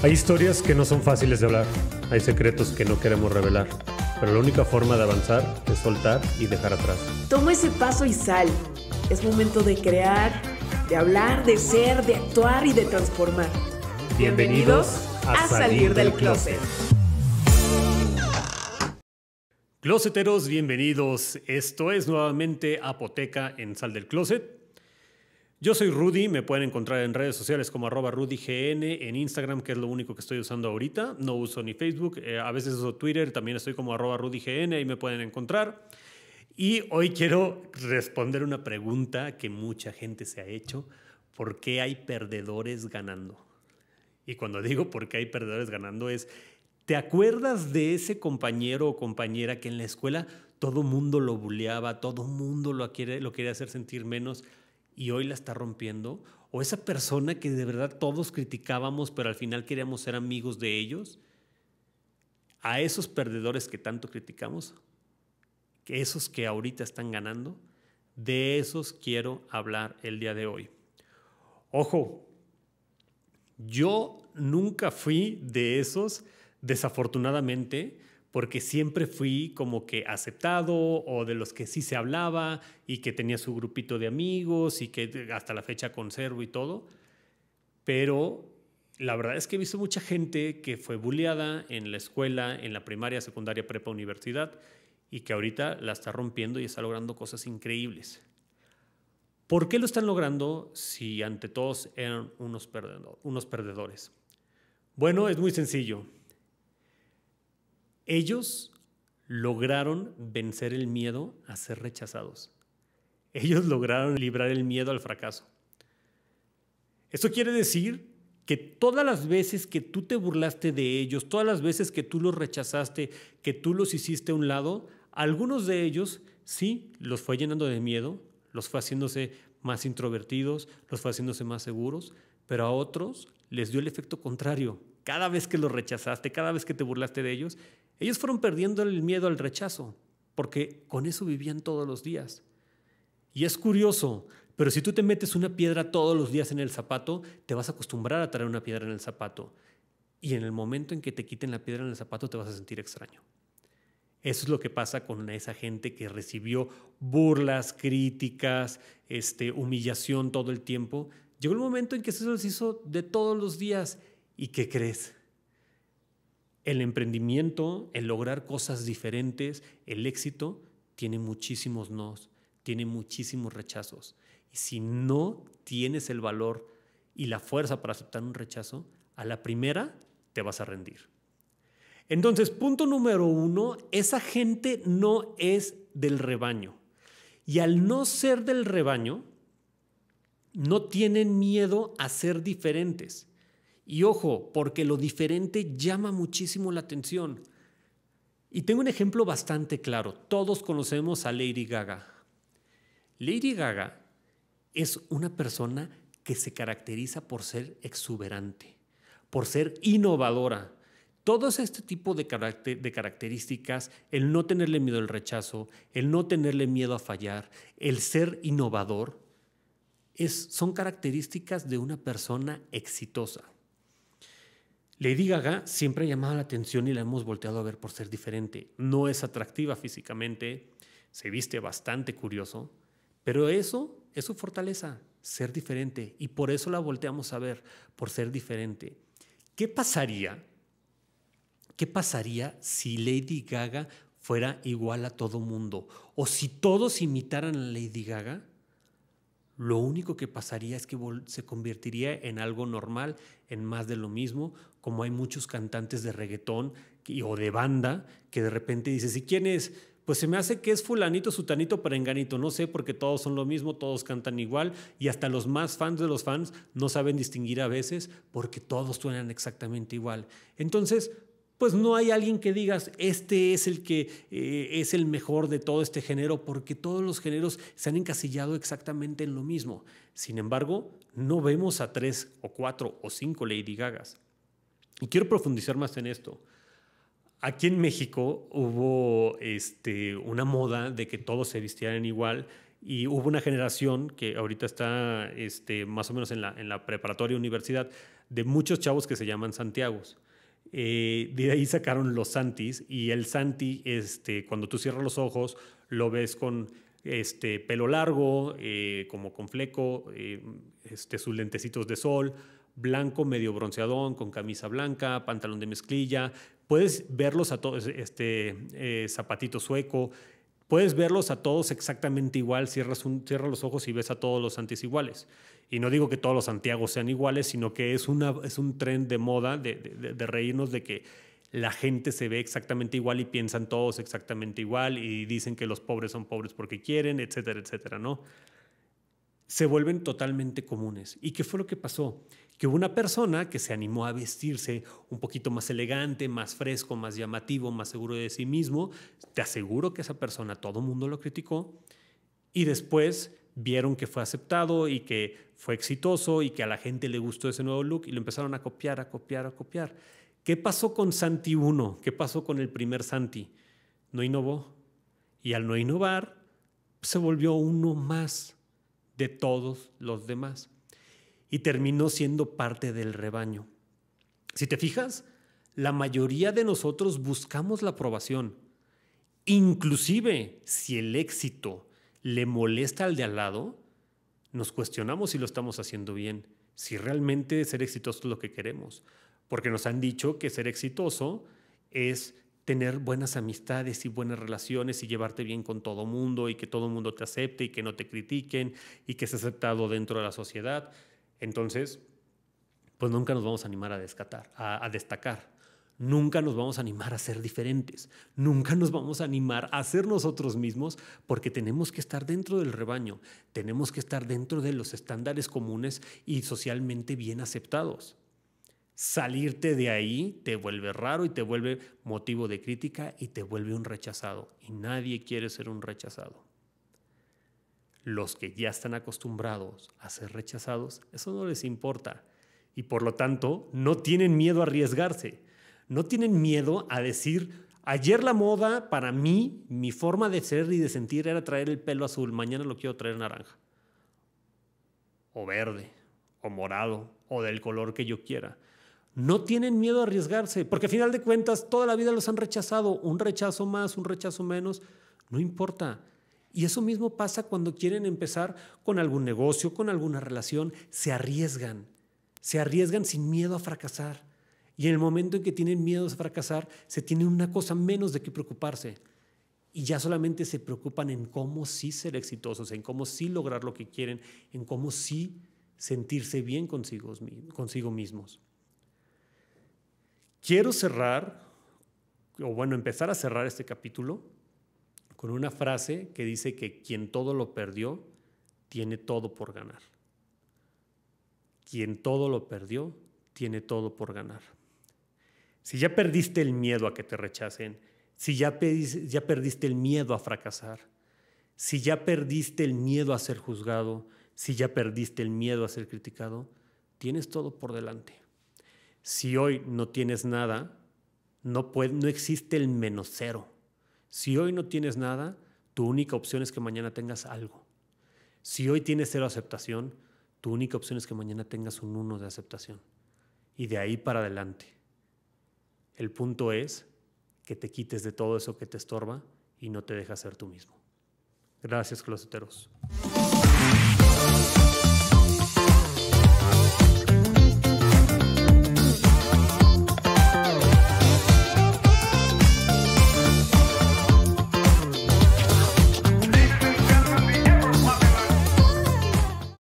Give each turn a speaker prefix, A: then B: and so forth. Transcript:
A: Hay historias que no son fáciles de hablar, hay secretos que no queremos revelar, pero la única forma de avanzar es soltar y dejar atrás. Toma ese paso y sal. Es momento de crear, de hablar, de ser, de actuar y de transformar. Bienvenidos a, salir, del, closet. Closeteros, bienvenidos. Esto es nuevamente Apoteca en Sal del Closet. Yo soy Rudy, me pueden encontrar en redes sociales como arroba RudyGN, en Instagram, que es lo único que estoy usando ahorita. No uso ni Facebook, eh, a veces uso Twitter, también estoy como arroba RudyGN, ahí me pueden encontrar. Y hoy quiero responder una pregunta que mucha gente se ha hecho. ¿Por qué hay perdedores ganando? Y cuando digo por qué hay perdedores ganando es, ¿te acuerdas de ese compañero o compañera que en la escuela todo mundo lo buleaba, todo mundo lo quería hacer sentir menos? y hoy la está rompiendo, o esa persona que de verdad todos criticábamos, pero al final queríamos ser amigos de ellos, a esos perdedores que tanto criticamos, esos que ahorita están ganando, de esos quiero hablar el día de hoy. Ojo, yo nunca fui de esos, desafortunadamente, porque siempre fui como que aceptado o de los que sí se hablaba y que tenía su grupito de amigos y que hasta la fecha conservo y todo. Pero la verdad es que he visto mucha gente que fue bulleada en la escuela, en la primaria, secundaria, prepa, universidad y que ahorita la está rompiendo y está logrando cosas increíbles. ¿Por qué lo están logrando si ante todos eran unos, perdedores? Bueno, es muy sencillo ellos lograron vencer el miedo a ser rechazados. Ellos lograron librar el miedo al fracaso. Eso quiere decir que todas las veces que tú te burlaste de ellos, todas las veces que tú los rechazaste, que tú los hiciste a un lado, algunos de ellos sí los fue llenando de miedo, los fue haciéndose más introvertidos, los fue haciéndose más seguros, pero a otros les dio el efecto contrario. Cada vez que los rechazaste, cada vez que te burlaste de ellos, ellos fueron perdiendo el miedo al rechazo, porque con eso vivían todos los días. Y es curioso, pero si tú te metes una piedra todos los días en el zapato, te vas a acostumbrar a traer una piedra en el zapato. Y en el momento en que te quiten la piedra en el zapato, te vas a sentir extraño. Eso es lo que pasa con esa gente que recibió burlas, críticas, este, humillación todo el tiempo Llegó el momento en que eso se hizo de todos los días. ¿Y qué crees? El emprendimiento, el lograr cosas diferentes, el éxito, tiene muchísimos nos, tiene muchísimos rechazos. Y si no tienes el valor y la fuerza para aceptar un rechazo, a la primera te vas a rendir. Entonces, punto número uno, esa gente no es del rebaño. Y al no ser del rebaño, no tienen miedo a ser diferentes. Y ojo, porque lo diferente llama muchísimo la atención. Y tengo un ejemplo bastante claro. Todos conocemos a Lady Gaga. Lady Gaga es una persona que se caracteriza por ser exuberante, por ser innovadora. Todo este tipo de, de características, el no tenerle miedo al rechazo, el no tenerle miedo a fallar, el ser innovador, son características de una persona exitosa. Lady Gaga siempre ha llamado la atención y la hemos volteado a ver por ser diferente. No es atractiva físicamente, se viste bastante curioso, pero eso es su fortaleza, ser diferente. Y por eso la volteamos a ver, por ser diferente. ¿Qué pasaría? ¿Qué pasaría si Lady Gaga fuera igual a todo mundo? O si todos imitaran a Lady Gaga, lo único que pasaría es que se convertiría en algo normal, en más de lo mismo, como hay muchos cantantes de reggaetón o de banda que de repente dices, ¿y quién es? Pues se me hace que es fulanito, sutanito, perenganito, no sé, porque todos son lo mismo, todos cantan igual y hasta los más fans de los fans no saben distinguir a veces porque todos suenan exactamente igual. Entonces, pues no hay alguien que digas, este es el que eh, es el mejor de todo este género, porque todos los géneros se han encasillado exactamente en lo mismo. Sin embargo, no vemos a tres o cuatro o cinco Lady Gagas. Y quiero profundizar más en esto. Aquí en México hubo este, una moda de que todos se vistieran igual y hubo una generación que ahorita está este, más o menos en la, en la preparatoria universidad de muchos chavos que se llaman Santiagos. Eh, de ahí sacaron los Santis y el Santi, este, cuando tú cierras los ojos, lo ves con este, pelo largo, eh, como con fleco, eh, este, sus lentecitos de sol, blanco medio bronceadón, con camisa blanca, pantalón de mezclilla. Puedes verlos a todos, este, zapatito sueco. Puedes verlos a todos exactamente igual, cierras, los ojos y ves a todos los Santis iguales. Y no digo que todos los Santiagos sean iguales, sino que es, un tren de moda de, de reírnos de que la gente se ve exactamente igual y piensan todos exactamente igual y dicen que los pobres son pobres porque quieren, etcétera, etcétera, ¿no? se vuelven totalmente comunes. ¿Y qué fue lo que pasó? Que hubo una persona que se animó a vestirse un poquito más elegante, más fresco, más llamativo, más seguro de sí mismo. Te aseguro que esa persona, todo el mundo lo criticó. Y después vieron que fue aceptado y que fue exitoso y que a la gente le gustó ese nuevo look y lo empezaron a copiar, a copiar, a copiar. ¿Qué pasó con Santi 1? ¿Qué pasó con el primer Santi? No innovó. Y al no innovar, se volvió uno más de todos los demás. Y terminó siendo parte del rebaño. Si te fijas, la mayoría de nosotros buscamos la aprobación. Inclusive si el éxito le molesta al de al lado, nos cuestionamos si lo estamos haciendo bien, si realmente ser exitoso es lo que queremos. Porque nos han dicho que ser exitoso es tener buenas amistades y buenas relaciones y llevarte bien con todo mundo y que todo mundo te acepte y que no te critiquen y que seas aceptado dentro de la sociedad. Entonces, pues nunca nos vamos a animar a, descatar, a destacar. Nunca nos vamos a animar a ser diferentes. Nunca nos vamos a animar a ser nosotros mismos porque tenemos que estar dentro del rebaño. Tenemos que estar dentro de los estándares comunes y socialmente bien aceptados salirte de ahí te vuelve raro y te vuelve motivo de crítica y te vuelve un rechazado. Y nadie quiere ser un rechazado. Los que ya están acostumbrados a ser rechazados, eso no les importa. Y por lo tanto, no tienen miedo a arriesgarse. No tienen miedo a decir, Ayer la moda, para mí, mi forma de ser y de sentir era traer el pelo azul, mañana lo quiero traer naranja. O verde, o morado, o del color que yo quiera no tienen miedo a arriesgarse, porque a final de cuentas toda la vida los han rechazado, un rechazo más, un rechazo menos, no importa. Y eso mismo pasa cuando quieren empezar con algún negocio, con alguna relación, se arriesgan, se arriesgan sin miedo a fracasar. Y en el momento en que tienen miedo a fracasar, se tienen una cosa menos de qué preocuparse. Y ya solamente se preocupan en cómo sí ser exitosos, en cómo sí lograr lo que quieren, en cómo sí sentirse bien consigo, consigo mismos. Quiero cerrar, o bueno, empezar a cerrar este capítulo con una frase que dice que quien todo lo perdió, tiene todo por ganar. Quien todo lo perdió, tiene todo por ganar. Si ya perdiste el miedo a que te rechacen, si ya, ya perdiste el miedo a fracasar, si ya perdiste el miedo a ser juzgado, si ya perdiste el miedo a ser criticado, tienes todo por delante. Si hoy no tienes nada, no, puede, no existe el menos cero. Si hoy no tienes nada, tu única opción es que mañana tengas algo. Si hoy tienes cero aceptación, tu única opción es que mañana tengas un uno de aceptación. Y de ahí para adelante. El punto es que te quites de todo eso que te estorba y no te dejas ser tú mismo. Gracias, closeteros.